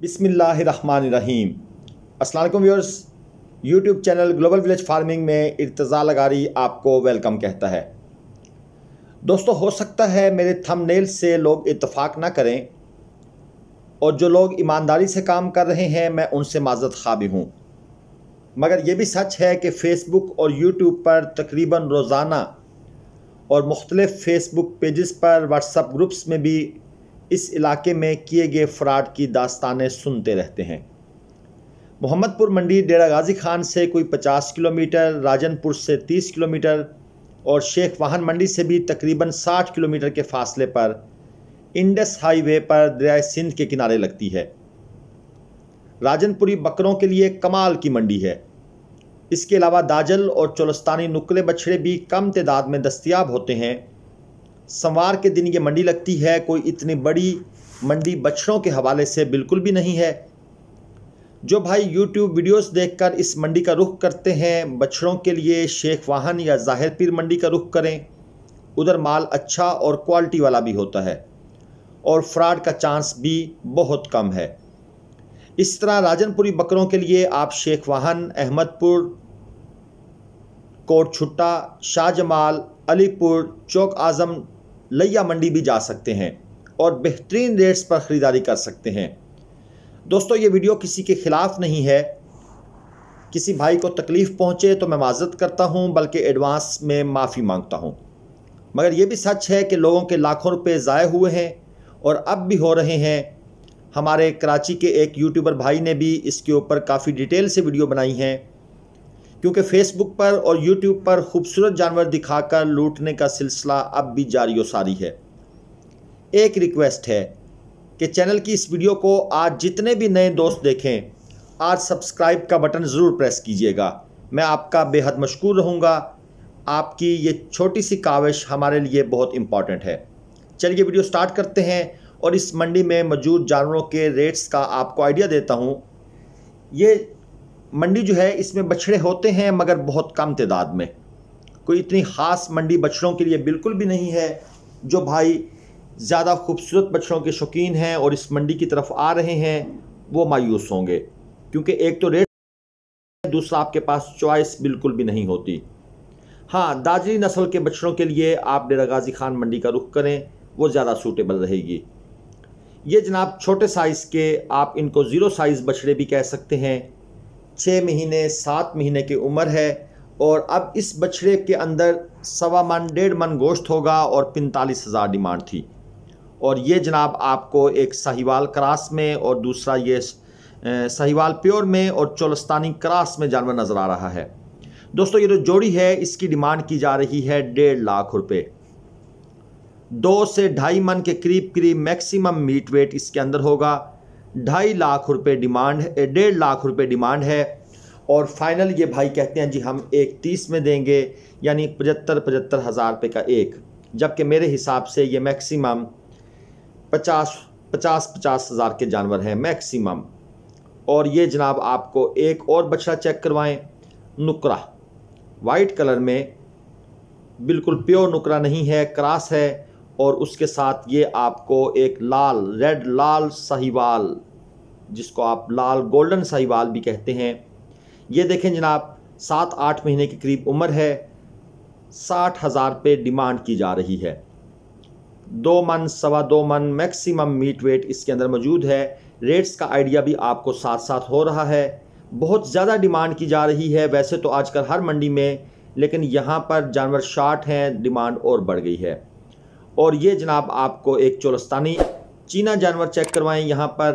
बिसमीम असलम viewers YouTube channel global village farming में इर्तज़ा लगारी आपको वेलकम कहता है दोस्तों हो सकता है मेरे थंबनेल से लोग इतफ़ाक़ ना करें और जो लोग ईमानदारी से काम कर रहे हैं मैं उनसे माजत खा भी हूँ मगर ये भी सच है कि फ़ेसबुक और यूट्यूब पर तकरीबन रोज़ाना और मुख्तलिफ़ फ़ेसबुक पेजेस पर व्हाट्सअप ग्रुप्स में भी इस इलाके में किए गए फ्रॉड की दास्तानें सुनते रहते हैं मोहम्मदपुर मंडी डेरा गाजी खान से कोई 50 किलोमीटर राजनपुर से 30 किलोमीटर और शेख वाहन मंडी से भी तकरीबन 60 किलोमीटर के फासले पर इंडस हाईवे पर दरिया सिंध के किनारे लगती है राजनपुरी बकरों के लिए कमाल की मंडी है इसके अलावा दाजल और चोलस्तानी नुकले बछड़े भी कम तादाद में दस्तियाब होते हैं सोमवार के दिन ये मंडी लगती है कोई इतनी बड़ी मंडी बछड़ों के हवाले से बिल्कुल भी नहीं है जो भाई यूट्यूब वीडियोस देखकर इस मंडी का रुख करते हैं बछड़ों के लिए शेख वाहन या जाहिर पीर मंडी का रुख करें उधर माल अच्छा और क्वालिटी वाला भी होता है और फ्रॉड का चांस भी बहुत कम है इस तरह राजनपुरी बकरों के लिए आप शेख वाहन अहमदपुर कोट छुट्टा शाहजमाल अलीपुर चौक आज़म लैया मंडी भी जा सकते हैं और बेहतरीन रेट्स पर ख़रीदारी कर सकते हैं दोस्तों ये वीडियो किसी के ख़िलाफ़ नहीं है किसी भाई को तकलीफ़ पहुँचे तो मैं माजत करता हूँ बल्कि एडवांस में माफ़ी मांगता हूँ मगर ये भी सच है कि लोगों के लाखों रुपए ज़ाय हुए हैं और अब भी हो रहे हैं हमारे कराची के एक यूट्यूबर भाई ने भी इसके ऊपर काफ़ी डिटेल से वीडियो बनाई हैं क्योंकि फेसबुक पर और यूट्यूब पर खूबसूरत जानवर दिखाकर लूटने का सिलसिला अब भी जारी सारी है एक रिक्वेस्ट है कि चैनल की इस वीडियो को आज जितने भी नए दोस्त देखें आज सब्सक्राइब का बटन ज़रूर प्रेस कीजिएगा मैं आपका बेहद मशहूर रहूँगा आपकी ये छोटी सी काविश हमारे लिए बहुत इम्पॉर्टेंट है चलिए वीडियो स्टार्ट करते हैं और इस मंडी में मौजूद जानवरों के रेट्स का आपको आइडिया देता हूँ ये मंडी जो है इसमें बछड़े होते हैं मगर बहुत कम तादाद में कोई इतनी ख़ास मंडी बछड़ों के लिए बिल्कुल भी नहीं है जो भाई ज़्यादा खूबसूरत बछड़ों के शौकीन हैं और इस मंडी की तरफ आ रहे हैं वो मायूस होंगे क्योंकि एक तो रेट दूसरा आपके पास चॉइस बिल्कुल भी नहीं होती हाँ दाजरी नस्ल के बछड़ों के लिए आप डेरा गाजी खान मंडी का रुख करें वो ज़्यादा सूटेबल रहेगी ये जनाब छोटे साइज़ के आप इनको ज़ीरो साइज़ बछड़े भी कह सकते हैं छः महीने सात महीने की उम्र है और अब इस बछड़े के अंदर सवा मन डेढ़ मन गोश्त होगा और पैंतालीस हज़ार डिमांड थी और ये जनाब आपको एक सहीवाल क्रास में और दूसरा ये साहिवाल प्योर में और चोलस्तानी क्रास में जानवर नज़र आ रहा है दोस्तों ये जो जोड़ी है इसकी डिमांड की जा रही है डेढ़ लाख रुपये दो से ढाई मन के करीब करीब मैक्सिमम मीट वेट इसके अंदर होगा ढाई लाख रुपए डिमांड है डेढ़ लाख रुपए डिमांड है और फाइनल ये भाई कहते हैं जी हम एक तीस में देंगे यानी पचहत्तर पचहत्तर हज़ार रुपये का एक जबकि मेरे हिसाब से ये मैक्सिमम पचास पचास पचास हज़ार के जानवर हैं मैक्सिमम और ये जनाब आपको एक और बछड़ा चेक करवाएं नुकरा वाइट कलर में बिल्कुल प्योर नुकरा नहीं है क्रास है और उसके साथ ये आपको एक लाल रेड लाल साहिवाल जिसको आप लाल गोल्डन साहिवाल भी कहते हैं ये देखें जनाब सात आठ महीने के करीब उम्र है साठ हज़ार पे डिमांड की जा रही है दो मन सवा दो मन मैक्सिमम मीट वेट इसके अंदर मौजूद है रेट्स का आइडिया भी आपको साथ साथ हो रहा है बहुत ज़्यादा डिमांड की जा रही है वैसे तो आजकल हर मंडी में लेकिन यहाँ पर जानवर शार्ट हैं डिमांड और बढ़ गई है और ये जनाब आपको एक चोलस्तानी चीना जानवर चेक करवाएं यहाँ पर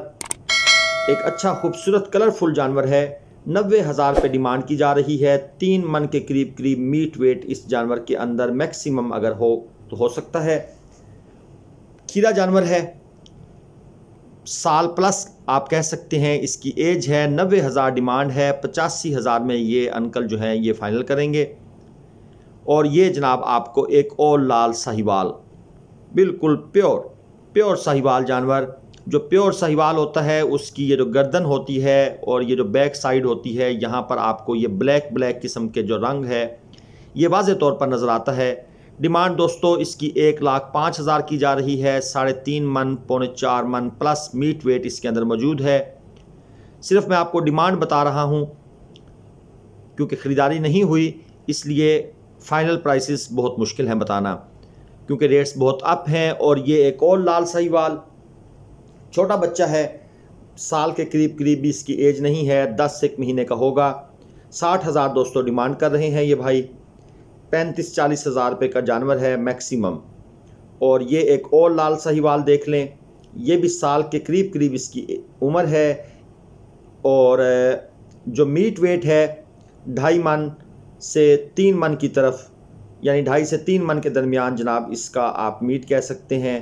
एक अच्छा खूबसूरत कलरफुल जानवर है नब्बे हज़ार पे डिमांड की जा रही है तीन मन के करीब करीब मीट वेट इस जानवर के अंदर मैक्सिमम अगर हो तो हो सकता है खीरा जानवर है साल प्लस आप कह सकते हैं इसकी एज है नब्बे हज़ार डिमांड है पचासी हज़ार में ये अंकल जो हैं ये फ़ाइनल करेंगे और ये जनाब आपको एक और लाल साहिवाल बिल्कुल प्योर प्योर साहिवाल जानवर जो प्योर साहिवाल होता है उसकी ये जो गर्दन होती है और ये जो बैक साइड होती है यहाँ पर आपको ये ब्लैक ब्लैक किस्म के जो रंग है ये वाज तौर पर नज़र आता है डिमांड दोस्तों इसकी एक लाख पाँच हज़ार की जा रही है साढ़े तीन मन पौने चार मन प्लस मीट वेट इसके अंदर मौजूद है सिर्फ मैं आपको डिमांड बता रहा हूँ क्योंकि ख़रीदारी नहीं हुई इसलिए फ़ाइनल प्राइसेस बहुत मुश्किल हैं बताना क्योंकि रेट्स बहुत अप हैं और ये एक और लाल सहीवाल छोटा बच्चा है साल के करीब करीब भी इसकी एज नहीं है दस से एक महीने का होगा साठ हज़ार दोस्तों डिमांड कर रहे हैं ये भाई पैंतीस चालीस हज़ार रुपये का जानवर है मैक्सिमम और ये एक और लाल साहिवाल देख लें ये भी साल के करीब करीब इसकी उम्र है और जो मीट वेट है ढाई मन से तीन मन की तरफ यानी ढाई से तीन मन के दरमियान जनाब इसका आप मीट कह सकते हैं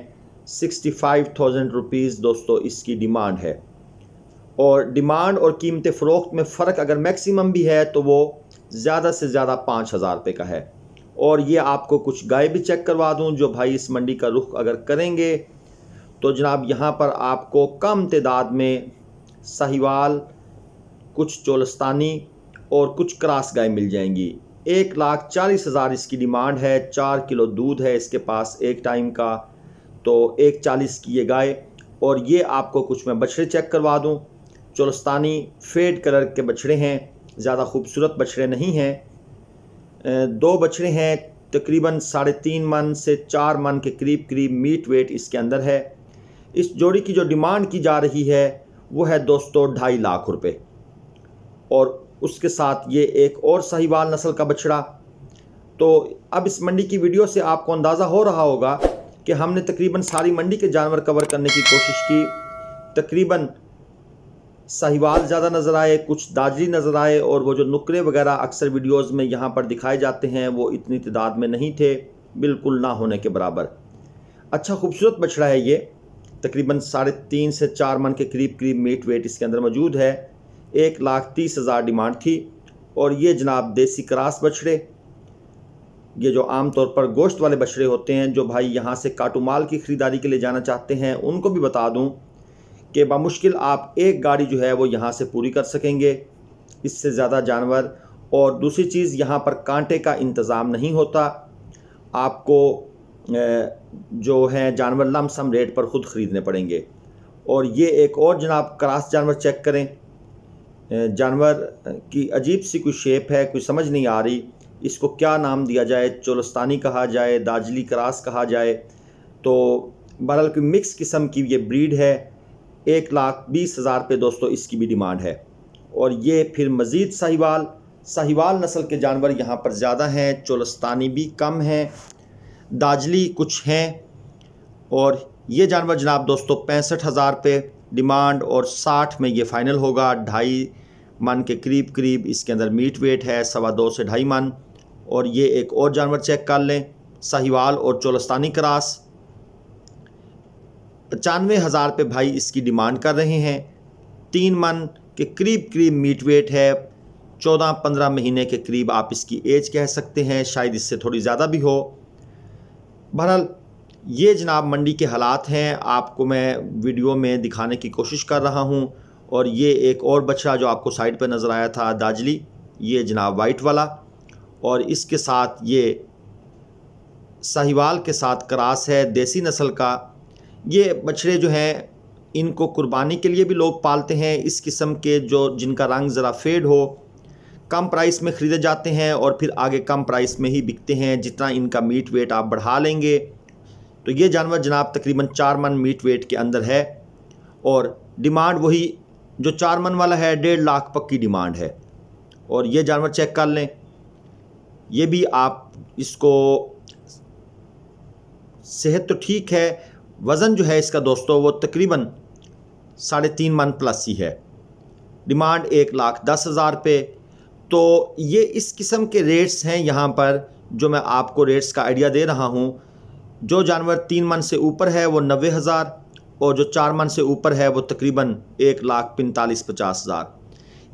सिक्सटी फाइव थाउजेंड रुपीज़ दोस्तों इसकी डिमांड है और डिमांड और कीमत फ़रोख्त में फ़र्क अगर मैक्सिमम भी है तो वो ज़्यादा से ज़्यादा पाँच हज़ार रुपये का है और ये आपको कुछ गाय भी चेक करवा दूँ जो भाई इस मंडी का रुख अगर करेंगे तो जनाब यहाँ पर आपको कम तदाद में साहिवाल कुछ चोलस्तानी और कुछ क्रास गाय मिल जाएंगी एक लाख चालीस हज़ार इसकी डिमांड है चार किलो दूध है इसके पास एक टाइम का तो एक चालीस की ये गाय और ये आपको कुछ मैं बछड़े चेक करवा दूँ चोलस्तानी फेड कलर के बछड़े हैं ज़्यादा खूबसूरत बछड़े नहीं हैं दो बछड़े हैं तकरीबन साढ़े तीन मन से चार मन के करीब करीब मीट वेट इसके अंदर है इस जोड़ी की जो डिमांड की जा रही है वो है दोस्तों ढाई लाख रुपए और उसके साथ ये एक और साहिवाल नस्ल का बछड़ा तो अब इस मंडी की वीडियो से आपको अंदाज़ा हो रहा होगा कि हमने तकरीबन सारी मंडी के जानवर कवर करने की कोशिश की तकरीबन साहिवाल ज़्यादा नज़र आए कुछ दाजरी नज़र आए और वो जो नुकरे वगैरह अक्सर वीडियोज़ में यहाँ पर दिखाए जाते हैं वो इतनी तदाद में नहीं थे बिल्कुल ना होने के बराबर अच्छा खूबसूरत बछड़ा है ये तकरीबन साढ़े तीन से चार मन के करीब करीब मीट वेट इसके अंदर मौजूद है एक लाख तीस हज़ार डिमांड थी और ये जनाब देसी क्रास बछड़े ये जो आम तौर पर गोश्त वाले बछड़े होते हैं जो भाई यहाँ से काटूमाल की ख़रीदारी के लिए जाना चाहते हैं उनको भी बता दूँ कि बामुश्किल आप एक गाड़ी जो है वो यहाँ से पूरी कर सकेंगे इससे ज़्यादा जानवर और दूसरी चीज़ यहाँ पर कांटे का इंतज़ाम नहीं होता आपको जो है जानवर लमसम रेट पर ख़ुद ख़रीदने पड़ेंगे और ये एक और जनाब क्रास जानवर चेक करें जानवर की अजीब सी कोई शेप है कोई समझ नहीं आ रही इसको क्या नाम दिया जाए चोलस्तानी कहा जाए दाजली क्रास कहा जाए तो बहरहाल की मिक्स किस्म की ये ब्रीड है एक लाख बीस हज़ार पे दोस्तों इसकी भी डिमांड है और ये फिर मज़ीद साहिवाल साहिवाल नस्ल के जानवर यहाँ पर ज़्यादा हैं चोलस्तानी भी कम हैं दाजली कुछ हैं और ये जानवर जनाब दोस्तों पैंसठ हज़ार पे डिमांड और साठ में ये फ़ाइनल होगा ढाई मन के करीब करीब इसके अंदर मीट वेट है सवा दो से ढाई मन और ये एक और जानवर चेक कर लें साहिवाल और चोलस्तानी क्रास पचानवे हज़ार पे भाई इसकी डिमांड कर रहे हैं तीन मन के करीब करीब मीट वेट है चौदह पंद्रह महीने के करीब आप इसकी एज कह सकते हैं शायद इससे थोड़ी ज़्यादा भी हो बहरहाल ये जनाब मंडी के हालात हैं आपको मैं वीडियो में दिखाने की कोशिश कर रहा हूँ और ये एक और बछड़ा जो आपको साइड पर नज़र आया था दाजली ये जनाब वाइट वाला और इसके साथ ये साहिवाल के साथ क्रास है देसी नस्ल का ये बछड़े जो हैं इनको कुर्बानी के लिए भी लोग पालते हैं इस किस्म के जो जिनका रंग ज़रा फेड हो कम प्राइस में ख़रीदे जाते हैं और फिर आगे कम प्राइस में ही बिकते हैं जितना इनका मीट वेट आप बढ़ा लेंगे तो ये जानवर जनाब तकरीबन चार मन मीट वेट के अंदर है और डिमांड वही जो चार मन वाला है डेढ़ लाख पक्की डिमांड है और ये जानवर चेक कर लें ये भी आप इसको सेहत तो ठीक है वज़न जो है इसका दोस्तों वो तकरीबन साढ़े तीन मन प्लस ही है डिमांड एक लाख दस हज़ार पे तो ये इस किस्म के रेट्स हैं यहाँ पर जो मैं आपको रेट्स का आइडिया दे रहा हूँ जो जानवर तीन मन से ऊपर है वो नबे हज़ार और जो चार मन से ऊपर है वो तकरीबन एक लाख पैंतालीस पचास हज़ार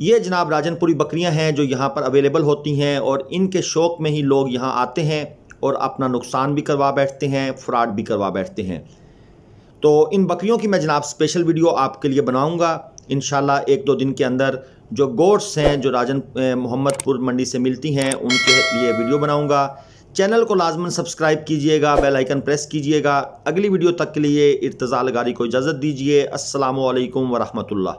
ये जनाब राजनपुरी बकरियां हैं जो यहाँ पर अवेलेबल होती हैं और इनके शौक़ में ही लोग यहाँ आते हैं और अपना नुकसान भी करवा बैठते हैं फ्रॉड भी करवा बैठते हैं तो इन बकरियों की मैं जनाब स्पेशल वीडियो आपके लिए बनाऊँगा इन एक दो दिन के अंदर जो गोट्स हैं जो राजन मोहम्मदपुर मंडी से मिलती हैं उनके लिए वीडियो बनाऊँगा चैनल को लाजमन सब्सक्राइब कीजिएगा बेल आइकन प्रेस कीजिएगा अगली वीडियो तक के लिए इर्तज़ाल गारी को इजाज़त दीजिए असल वरहमल